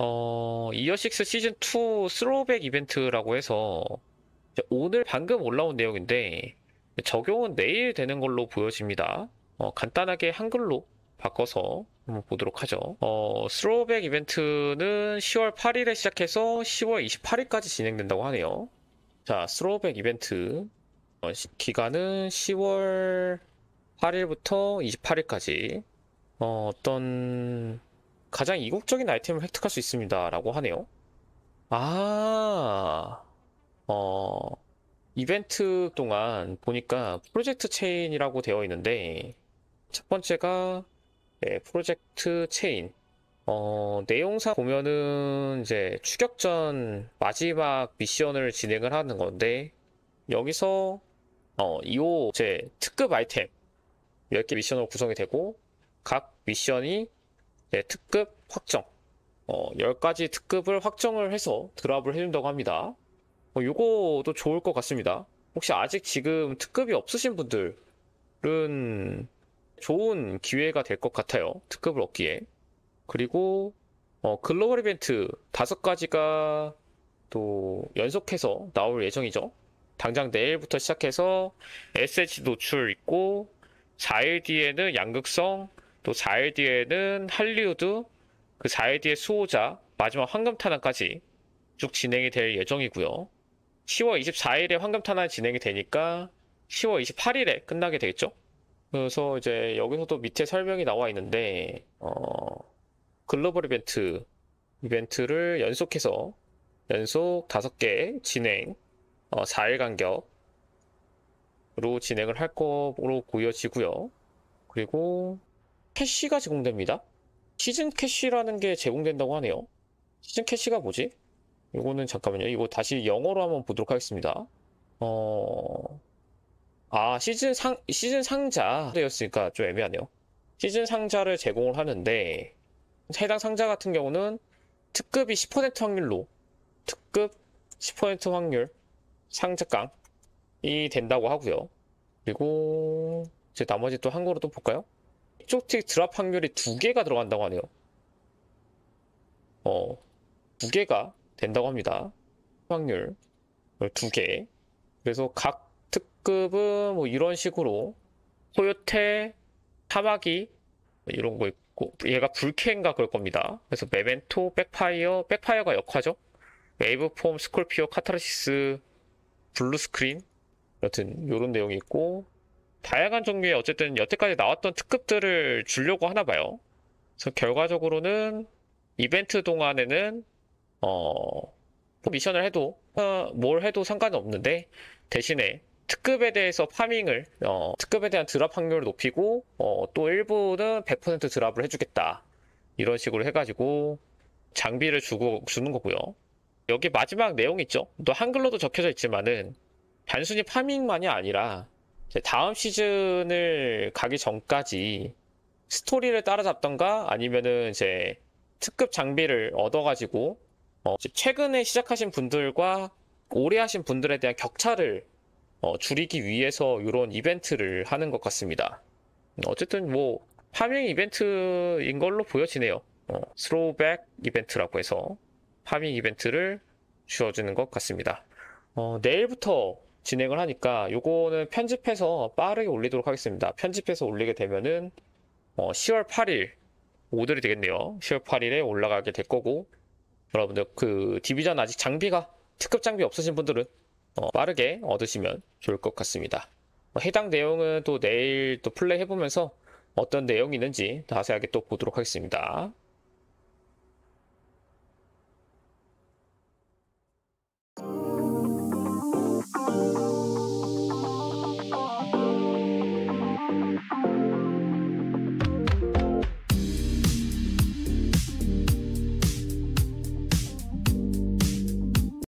어, 이어식스 시즌2 스로백 우 이벤트라고 해서 오늘 방금 올라온 내용인데 적용은 내일 되는 걸로 보여집니다. 어, 간단하게 한글로 바꿔서 한번 보도록 하죠. 어, 스로백 이벤트는 10월 8일에 시작해서 10월 28일까지 진행된다고 하네요. 자, 스로백 이벤트 어, 기간은 10월 8일부터 28일까지 어, 어떤 가장 이국적인 아이템을 획득할 수 있습니다. 라고 하네요. 아, 어, 이벤트 동안 보니까 프로젝트 체인이라고 되어 있는데, 첫 번째가, 네, 프로젝트 체인. 어, 내용상 보면은 이제 추격전 마지막 미션을 진행을 하는 건데, 여기서, 어, 2호 제 특급 아이템 10개 미션으로 구성이 되고, 각 미션이 네, 특급 확정 어, 10가지 특급을 확정을 해서 드랍을 해준다고 합니다 어, 요거도 좋을 것 같습니다 혹시 아직 지금 특급이 없으신 분들은 좋은 기회가 될 것 같아요 특급을 얻기에 그리고 어, 글로벌 이벤트 5가지가 또 연속해서 나올 예정이죠 당장 내일부터 시작해서 SH 노출 있고 4일 뒤에는 양극성 또 4일 뒤에는 할리우드 그 4일 뒤에 수호자 마지막 황금 탄환까지 쭉 진행이 될 예정이고요. 10월 24일에 황금 탄환 진행이 되니까 10월 28일에 끝나게 되겠죠? 그래서 이제 여기서도 밑에 설명이 나와 있는데 어, 글로벌 이벤트 이벤트를 연속해서 연속 5개 진행 어, 4일 간격으로 진행을 할 거로 보여지고요. 그리고 캐시가 제공됩니다. 시즌 캐시라는 게 제공된다고 하네요. 시즌 캐시가 뭐지? 이거는 잠깐만요. 이거 다시 영어로 한번 보도록 하겠습니다. 어... 아, 시즌 상, 시즌 상자였으니까 좀 애매하네요. 시즌 상자를 제공을 하는데, 해당 상자 같은 경우는 특급이 10% 확률로, 특급 10% 확률, 상자깡이 된다고 하고요. 그리고, 이제 나머지 또한국로또 볼까요? 쪽틱 드랍 확률이 두 개가 들어간다고 하네요. 어, 두 개가 된다고 합니다. 확률 두 개. 그래서 각 특급은 뭐 이런 식으로 코요테, 사마기뭐 이런 거 있고 얘가 불캔가 그럴 겁니다. 그래서 메멘토, 백파이어, 백파이어가 역화죠. 웨이브폼, 스콜피오, 카타르시스, 블루스크린 여튼 이런 내용이 있고 다양한 종류의 어쨌든 여태까지 나왔던 특급들을 주려고 하나 봐요. 그래서 결과적으로는 이벤트 동안에는 어 뭐 미션을 해도 어, 뭘 해도 상관없는데 대신에 특급에 대해서 파밍을 어, 특급에 대한 드랍 확률을 높이고 어, 또 일부는 100% 드랍을 해주겠다 이런 식으로 해가지고 장비를 주고 주는 거고요. 여기 마지막 내용 있죠. 또 한글로도 적혀져 있지만은 단순히 파밍만이 아니라 다음 시즌을 가기 전까지 스토리를 따라잡던가 아니면은 이제 특급 장비를 얻어가지고 어 최근에 시작하신 분들과 오래 하신 분들에 대한 격차를 어 줄이기 위해서 이런 이벤트를 하는 것 같습니다. 음, 어쨌든 뭐 파밍 이벤트인 걸로 보여지네요. 어, 스로우백 이벤트라고 해서 파밍 이벤트를 주어주는 것 같습니다. 어, 내일부터 진행을 하니까 요거는 편집해서 빠르게 올리도록 하겠습니다. 편집해서 올리게 되면은 어 10월 8일 오늘이 되겠네요. 10월 8일에 올라가게 될 거고 여러분들 그 디비전 아직 장비가 특급 장비 없으신 분들은 어 빠르게 얻으시면 좋을 것 같습니다. 뭐 해당 내용은 또 내일 또 플레이 해보면서 어떤 내용이 있는지 자세하게 또 보도록 하겠습니다.